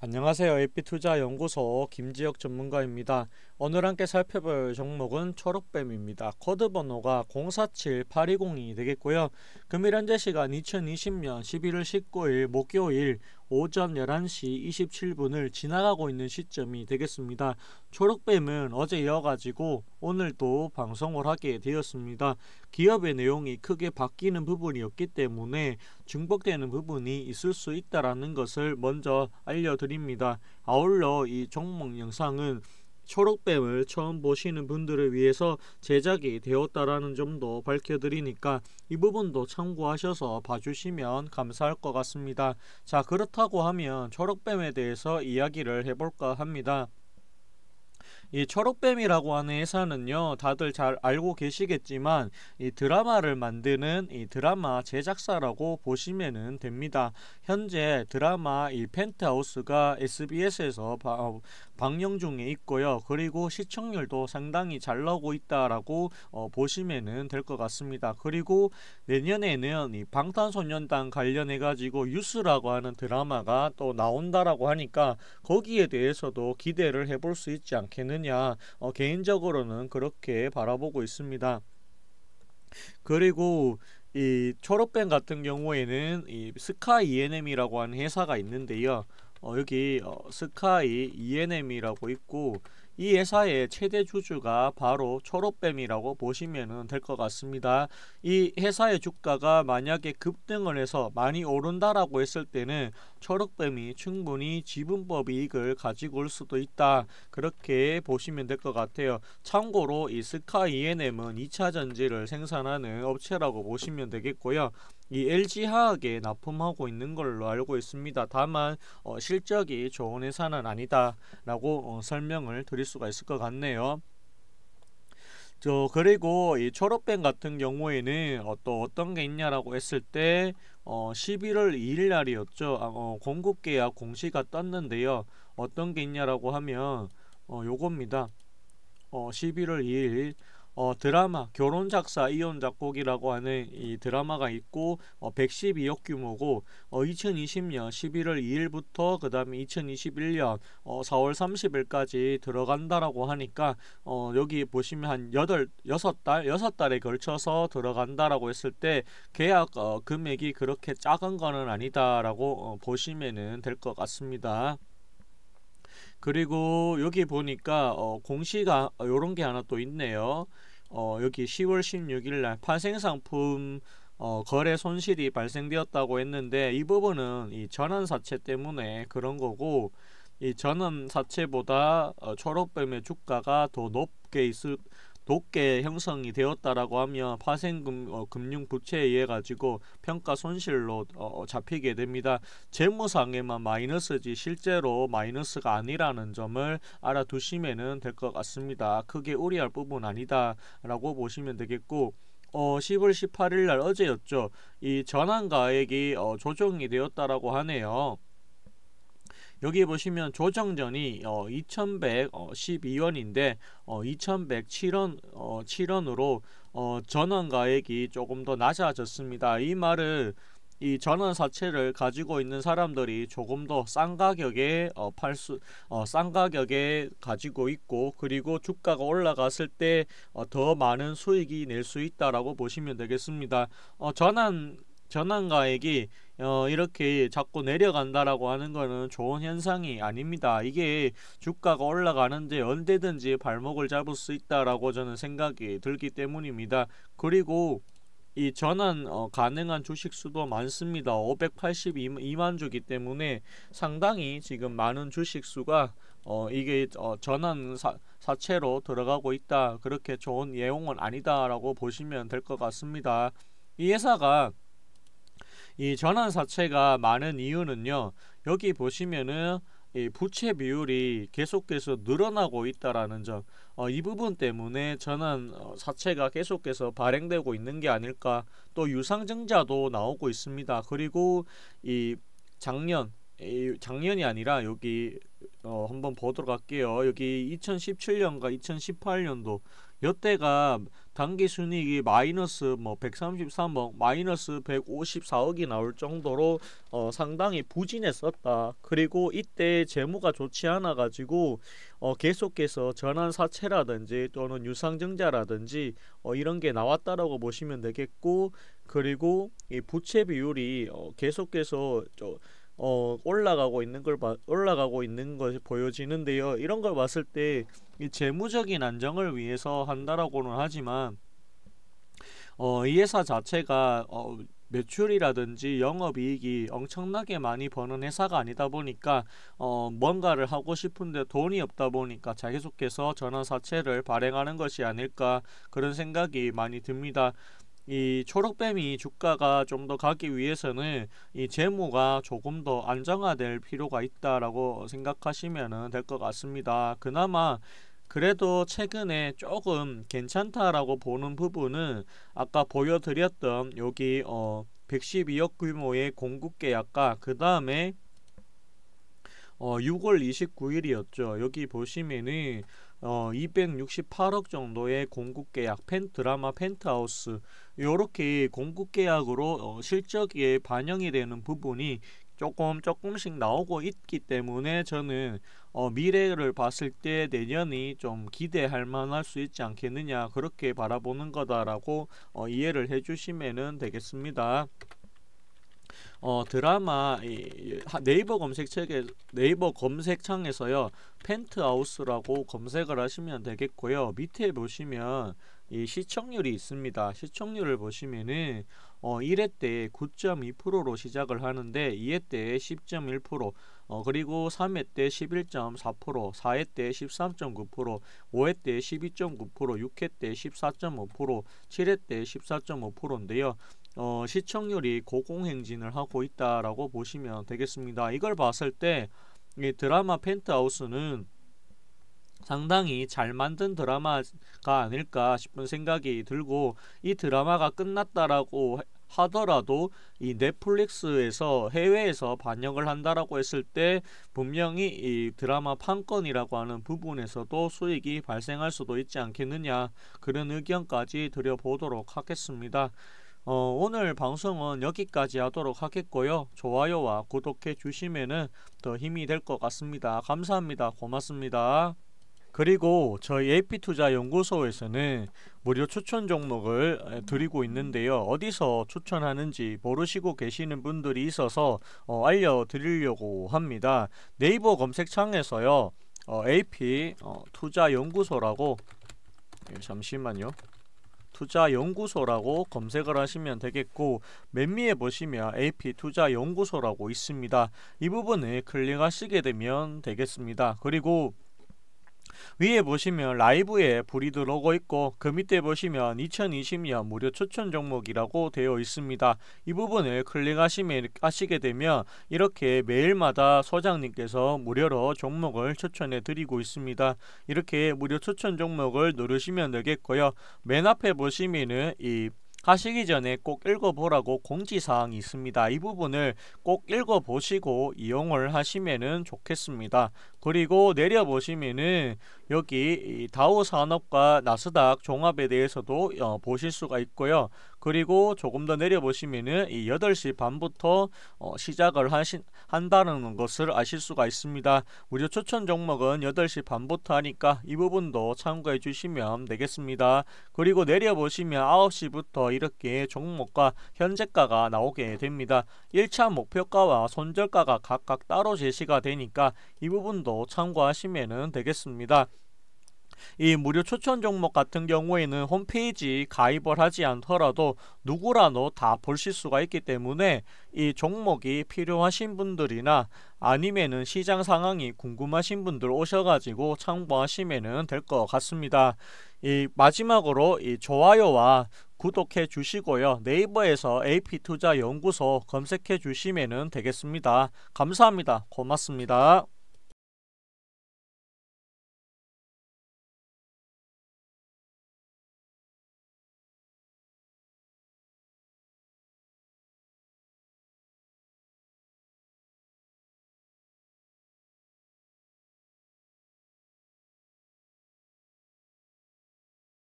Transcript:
안녕하세요. AP투자연구소 김지혁 전문가입니다. 오늘 함께 살펴볼 종목은 초록뱀입니다. 코드 번호가 047820이 되겠고요. 금일 현재 시간 2020년 11월 19일 목요일 오전 11시 27분을 지나가고 있는 시점이 되겠습니다. 초록뱀은 어제 이어가지고 오늘도 방송을 하게 되었습니다. 기업의 내용이 크게 바뀌는 부분이 없기 때문에 중복되는 부분이 있을 수있다는 것을 먼저 알려드립니다. 아울러 이 종목 영상은 초록뱀을 처음 보시는 분들을 위해서 제작이 되었다라는 점도 밝혀드리니까 이 부분도 참고하셔서 봐주시면 감사할 것 같습니다. 자 그렇다고 하면 초록뱀에 대해서 이야기를 해볼까 합니다. 이 초록뱀이라고 하는 회사는요 다들 잘 알고 계시겠지만 이 드라마를 만드는 이 드라마 제작사라고 보시면 됩니다 현재 드라마 이 펜트하우스가 SBS에서 방영 중에 있고요. 그리고 시청률도 상당히 잘 나오고 있다라고 어, 보시면될 것 같습니다. 그리고 내년에는 이 방탄소년단 관련해 가지고 유스라고 하는 드라마가 또 나온다라고 하니까 거기에 대해서도 기대를 해볼 수 있지 않겠느냐. 어, 개인적으로는 그렇게 바라보고 있습니다. 그리고 이 초록밴 같은 경우에는 이 스카 ENM이라고 하는 회사가 있는데요. 어, 여기 어, 스카이 ENM이라고 있고 이 회사의 최대 주주가 바로 초록뱀이라고 보시면 될 것 같습니다. 이 회사의 주가가 만약에 급등을 해서 많이 오른다라고 했을 때는 초록뱀이 충분히 지분법 이익을 가지고 올 수도 있다. 그렇게 보시면 될 것 같아요. 참고로 이 스카 이엔엠은 e 2차 전지를 생산하는 업체라고 보시면 되겠고요. 이 LG화학에 납품하고 있는 걸로 알고 있습니다. 다만 어, 실적이 좋은 회사는 아니다 라고 어, 설명을 드릴 수가 있을 것 같네요. 저 그리고 이 초록뱅 같은 경우에는 어, 또 어떤 게 있냐라고 했을 때 어, 11월 2일 날이었죠. 아, 어, 공급 계약 공시가 떴는데요. 어떤 게 있냐라고 하면 어, 요겁니다. 어, 11월 2일 어, 드라마 결혼 작사 이혼 작곡이라고 하는 이 드라마가 있고 어, 112억 규모고 어, 2020년 11월 2일부터 그 다음에 2021년 어, 4월 30일까지 들어간다라고 하니까 어, 여기 보시면 한 8, 6달, 6달에 걸쳐서 들어간다라고 했을 때 계약 어, 금액이 그렇게 작은 거는 아니다라고 어, 보시면 될 것 같습니다. 그리고 여기 보니까 어, 공시가 이런 게 하나 또 있네요. 어, 여기 10월 16일 날 파생상품 어, 거래 손실이 발생되었다고 했는데 이 부분은 이전원사채 때문에 그런 거고 이전원사채보다 어, 초록뱀의 주가가 더 높게 있을 독게 형성이 되었다라고 하면 파생금 어, 금융 부채에 의해 가지고 평가 손실로 어, 어 잡히게 됩니다. 재무상에만 마이너스지 실제로 마이너스가 아니라는 점을 알아두시면될 것 같습니다. 크게 우려할 부분 아니다라고 보시면 되겠고 어, 10월 18일 날 어제였죠. 이 전환 가액이 어, 조정이 되었다라고 하네요. 여기 보시면 조정전이 어, 2,112원인데 어, 2,107원 어, 7원으로 어, 전원 가액이 조금 더 낮아졌습니다. 이 말을 이 전원 사채를 가지고 있는 사람들이 조금 더 싼 가격에 어, 팔 수 어, 싼 가격에 가지고 있고 그리고 주가가 올라갔을 때더 어, 많은 수익이 낼 수 있다라고 보시면 되겠습니다. 어, 전원 전환가액이 어, 이렇게 자꾸 내려간다라고 하는 거는 좋은 현상이 아닙니다. 이게 주가가 올라가는데 언제든지 발목을 잡을 수 있다라고 저는 생각이 들기 때문입니다. 그리고 이 전환 어, 가능한 주식 수도 많습니다. 582만 주기 때문에 상당히 지금 많은 주식 수가 어, 이게 어, 전환 사, 사채로 들어가고 있다. 그렇게 좋은 예용은 아니다라고 보시면 될 것 같습니다. 이 회사가 이 전환 사채가 많은 이유는요. 여기 보시면은 이 부채 비율이 계속해서 늘어나고 있다라는 점. 어, 이 부분 때문에 저는 어, 사채가 계속해서 발행되고 있는 게 아닐까. 또 유상증자도 나오고 있습니다. 그리고 이 작년 이 작년이 아니라 여기 어, 한번 보도록 할게요. 여기 2017년과 2018년도 여때가 단기 순이익이 마이너스 뭐 133억, 마이너스 154억이 나올 정도로 어, 상당히 부진했었다. 그리고 이때 재무가 좋지 않아 가지고 어, 계속해서 전환 사채라든지 또는 유상증자라든지 어, 이런 게 나왔다라고 보시면 되겠고 그리고 이 부채 비율이 어, 계속해서 저 어, 올라가고 있는 걸 봐, 올라가고 있는 것이 보여지는데요. 이런 걸 봤을 때이 재무적인 안정을 위해서 한다라고는 하지만 어, 이 회사 자체가 어, 매출이라든지 영업이익이 엄청나게 많이 버는 회사가 아니다 보니까 어, 뭔가를 하고 싶은데 돈이 없다 보니까 자기 속해서 전환사채를 발행하는 것이 아닐까 그런 생각이 많이 듭니다. 이 초록뱀이 주가가 좀 더 가기 위해서는 이 재무가 조금 더 안정화될 필요가 있다라고 생각하시면 될 것 같습니다. 그나마 그래도 최근에 조금 괜찮다라고 보는 부분은 아까 보여드렸던 여기 어 112억 규모의 공급 계약과 그 다음에 어 6월 29일이었죠. 여기 보시면은 어, 268억 정도의 공급 계약, 펜 드라마 펜트하우스 이렇게 공급 계약으로 어, 실적에 반영이 되는 부분이 조금 조금씩 나오고 있기 때문에 저는 어, 미래를 봤을 때 내년이 좀 기대할 만할 수 있지 않겠느냐 그렇게 바라보는 거다라고 어, 이해를 해주시면 되겠습니다. 어, 드라마 이, 네이버 검색책에 네이버 검색창에서요 펜트하우스라고 검색을 하시면 되겠고요 밑에 보시면 이 시청률이 있습니다 시청률을 보시면은 어, 1회 때 9.2%로 시작을 하는데 2회 때10.1% 어, 그리고 3회 때 11.4%, 4회 때 13.9%, 5회 때 12.9%, 6회 때 14.5%, 7회 때 14.5%인데요. 어, 시청률이 고공행진을 하고 있다라고 보시면 되겠습니다. 이걸 봤을 때 이 드라마 펜트하우스는 상당히 잘 만든 드라마가 아닐까 싶은 생각이 들고 이 드라마가 끝났다라고 하더라도 이 넷플릭스에서 해외에서 반영을 한다라고 했을 때 분명히 이 드라마 판권이라고 하는 부분에서도 수익이 발생할 수도 있지 않겠느냐 그런 의견까지 드려보도록 하겠습니다. 어, 오늘 방송은 여기까지 하도록 하겠고요. 좋아요와 구독해 주시면 더 힘이 될 것 같습니다. 감사합니다. 고맙습니다. 그리고 저희 AP투자연구소에서는 무료 추천 종목을 드리고 있는데요. 어디서 추천하는지 모르시고 계시는 분들이 있어서 어, 알려드리려고 합니다. 네이버 검색창에서요. 어, AP 어, 투자연구소라고 예, 잠시만요. 투자연구소라고 검색을 하시면 되겠고 맨 위에 보시면 AP 투자연구소라고 있습니다. 이 부분을 클릭하시게 되면 되겠습니다. 그리고 위에 보시면 라이브에 불이 들어오고 있고 그 밑에 보시면 2020년 무료 추천 종목이라고 되어 있습니다. 이 부분을 클릭하시게 되면 이렇게 매일마다 소장님께서 무료로 종목을 추천해 드리고 있습니다. 이렇게 무료 추천 종목을 누르시면 되겠고요. 맨 앞에 보시면은 이 하시기 전에 꼭 읽어보라고 공지사항이 있습니다. 이 부분을 꼭 읽어보시고 이용을 하시면 좋겠습니다. 그리고 내려보시면은 여기 다우 산업과 나스닥 종합에 대해서도 어, 보실 수가 있고요. 그리고 조금 더 내려보시면은 이 8시 반부터 어, 시작을 하신, 한다는 것을 아실 수가 있습니다. 우리 추천 종목은 8시 반부터 하니까 이 부분도 참고해 주시면 되겠습니다. 그리고 내려보시면 9시부터 이렇게 종목과 현재가가 나오게 됩니다. 1차 목표가와 손절가가 각각 따로 제시가 되니까 이 부분도 모두 참고하시면 되겠습니다. 이 무료 추천 종목 같은 경우에는 홈페이지 가입을 하지 않더라도 누구라도 다 보실 수가 있기 때문에 이 종목이 필요하신 분들이나 아니면 시장 상황이 궁금하신 분들 오셔가지고 참고하시면 될 것 같습니다. 이 마지막으로 이 좋아요와 구독해 주시고요. 네이버에서 AP투자연구소 검색해 주시면 되겠습니다. 감사합니다. 고맙습니다.